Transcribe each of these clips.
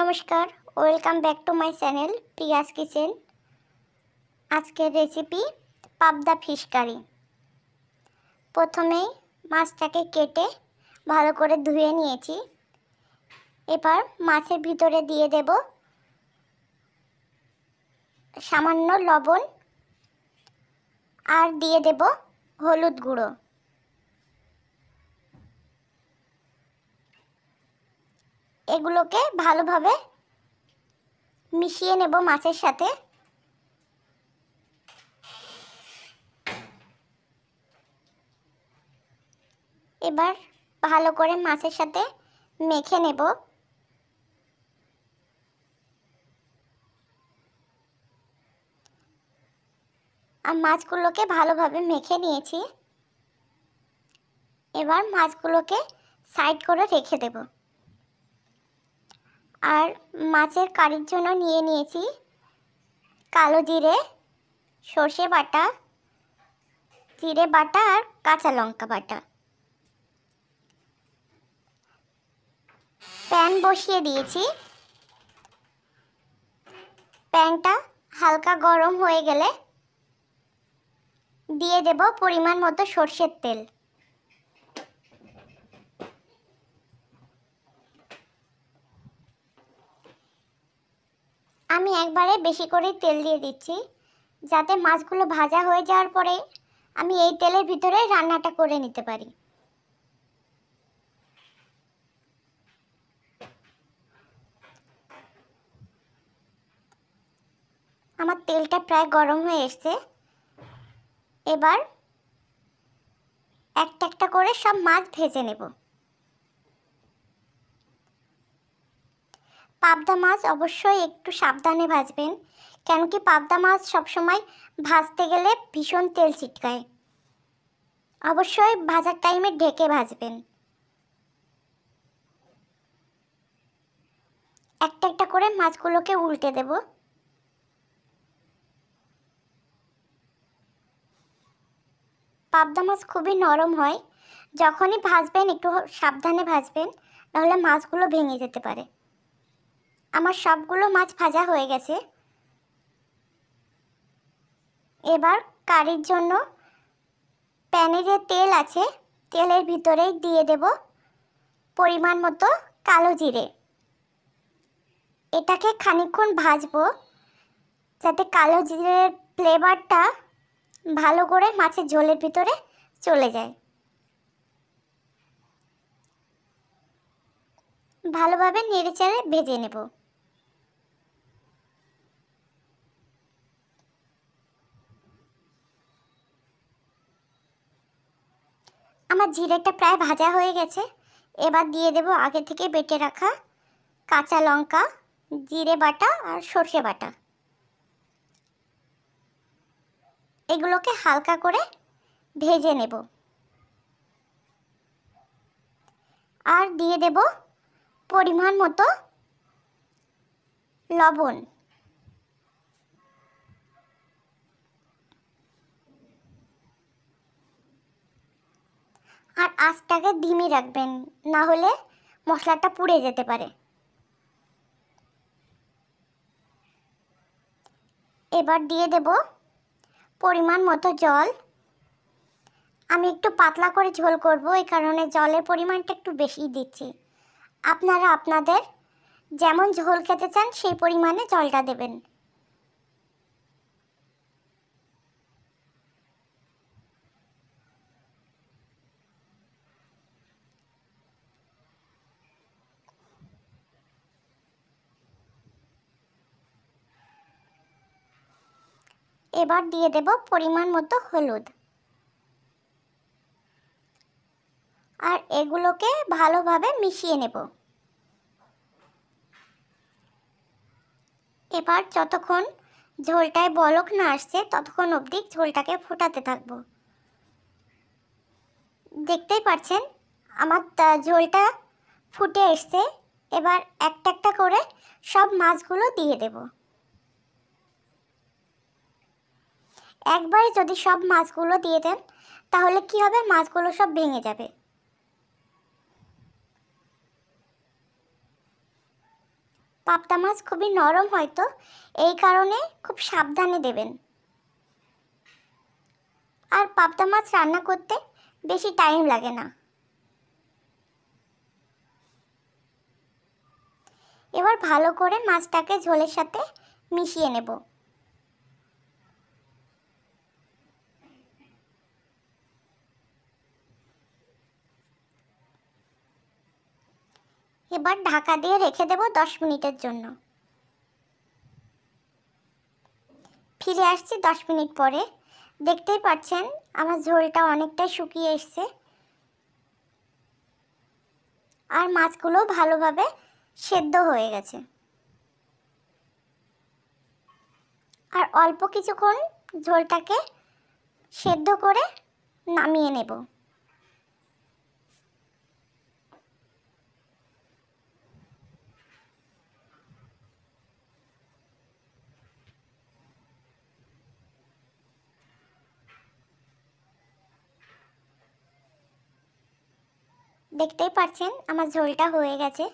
নমস্কার welcome back to my channel Priya's kitchen আজকের recipe পাবদা ফিশ কারি প্রথমেই মাছটাকে কেটে ভালো করে ধুয়ে নিয়েছি এবার মাছের ভিতরে দিয়ে দেব সামান্য লবণ আর দিয়ে দেব হলুদ গুঁড়ো এগুলোকে ভালোভাবে মিশিয়ে নেব মাছের সাথে এবার ভালো করে মাছের সাথে মেখে নেব আর মাছগুলোকে ভালোভাবে মেখে নিয়েছি এবার মাছগুলোকে সাইড করে রেখে দেবো আর মাছের কারির জন্য নিয়ে নিয়েছি কালো জিরে সর্ষে বাটা জিরে বাটা আর কাঁচা লঙ্কা বাটা প্যান বসিয়ে দিয়েছি প্যানটা হালকা গরম হয়ে গেলে দিয়ে দেব পরিমাণ মতো সর্ষের তেল আমি একবারে বেশি করে তেল দিয়ে দিচ্ছি যাতে মাছগুলো ভাজা হয়ে যাওয়ার পরে আমি এই তেলের ভিতরে রান্নাটা করে নিতে পারি আমার তেলটা প্রায় গরম হয়ে এসছে এবার একটা একটা করে সব মাছ ভেজে নেব পাবদা মাছ অবশ্যই একটু সাবধানে ভাজবেন কেন কি পাবদা মাছ সবসময় ভাজতে গেলে ভীষণ তেল ছিটকায় অবশ্যই ভাজার টাইমে ঢেকে ভাজবেন একটা একটা করে মাছগুলোকে উল্টে দেব পাবদা মাছ খুবই নরম হয় যখনই ভাজবেন একটু সাবধানে ভাজবেন নাহলে মাছগুলো ভেঙে যেতে পারে আমার সবগুলো মাছ ভাজা হয়ে গেছে এবার কারির জন্য প্যানে যে তেল আছে তেলের ভিতরেই দিয়ে দেব পরিমাণ মতো কালো জিরে এটাকে খানিক্ষণ ভাজবো যাতে কালো জিরের ফ্লেভারটা ভালো করে মাছের ঝোলের ভিতরে চলে যায় ভালোভাবে নেড়ে চেড়ে ভেজে নেব আমার জিরেটা প্রায় ভাজা হয়ে গেছে এবার দিয়ে দেব আগে থেকে বেটে রাখা কাঁচা লঙ্কা জিরে বাটা আর সর্ষে বাটা এগুলোকে হালকা করে ভেজে নেব আর দিয়ে দেব পরিমাণ মতো লবণ আর আঁচটাকে ধিমি রাখবেন না হলে মশলাটা পুড়ে যেতে পারে এবার দিয়ে দেব পরিমাণ মতো জল আমি একটু পাতলা করে ঝোল করব এই কারণে জলের পরিমাণটা একটু বেশি দিচ্ছি আপনারা আপনাদের যেমন ঝোল খেতে চান সেই পরিমাণে জলটা দেবেন এবার দিয়ে দেব পরিমাণ মতো হলুদ আর এগুলোকে ভালোভাবে মিশিয়ে নেব এবার যতক্ষণ ঝোলটায় বলক না আসছে ততক্ষণ অবধি ঝোলটাকে ফোটাতে থাকব দেখতেই পাচ্ছেন আমার ঝোলটা ফুটে এসছে এবার একটা একটা করে সব মাছগুলো দিয়ে দেবো একবারে যদি সব মাছগুলো দিয়ে দেন তাহলে কি হবে মাছগুলো সব ভেঙে যাবে পাবদা মাছ খুবই নরম হয়তো এই কারণে খুব সাবধানে দেবেন আর পাবদা মাছ রান্না করতে বেশি টাইম লাগে না এবার ভালো করে মাছটাকে ঝোলের সাথে মিশিয়ে নেব এবার ঢাকা দিয়ে রেখে দেব দশ মিনিটের জন্য ফিরে আসছি দশ মিনিট পরে দেখতেই পাচ্ছেন আমার ঝোলটা অনেকটা শুকিয়ে এসছে আর মাছগুলো ভালোভাবে সেদ্ধ হয়ে গেছে আর অল্প কিছুক্ষণ ঝোলটাকে সেদ্ধ করে নামিয়ে নেব দেখতেই পাচ্ছেন আমার ঝোলটা হয়ে গেছে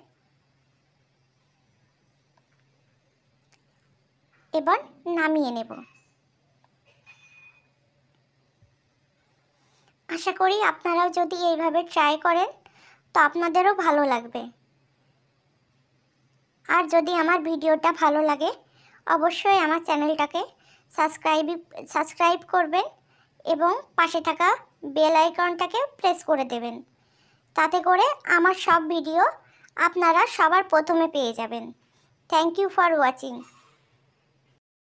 এবার নামিয়ে নেব আশা করি আপনারাও যদি এইভাবে ট্রাই করেন তো আপনাদেরও ভালো লাগবে আর যদি আমার ভিডিওটা ভালো লাগে অবশ্যই আমার চ্যানেলটাকে সাবস্ক্রাইব সাবস্ক্রাইব করবেন এবং পাশে থাকা বেল আইকনটাকে প্রেস করে দেবেন তাতে করে আমার সব ভিডিও আপনারা সবার প্রথমে পেয়ে যাবেন থ্যাংক ইউ ফর ওয়াচিং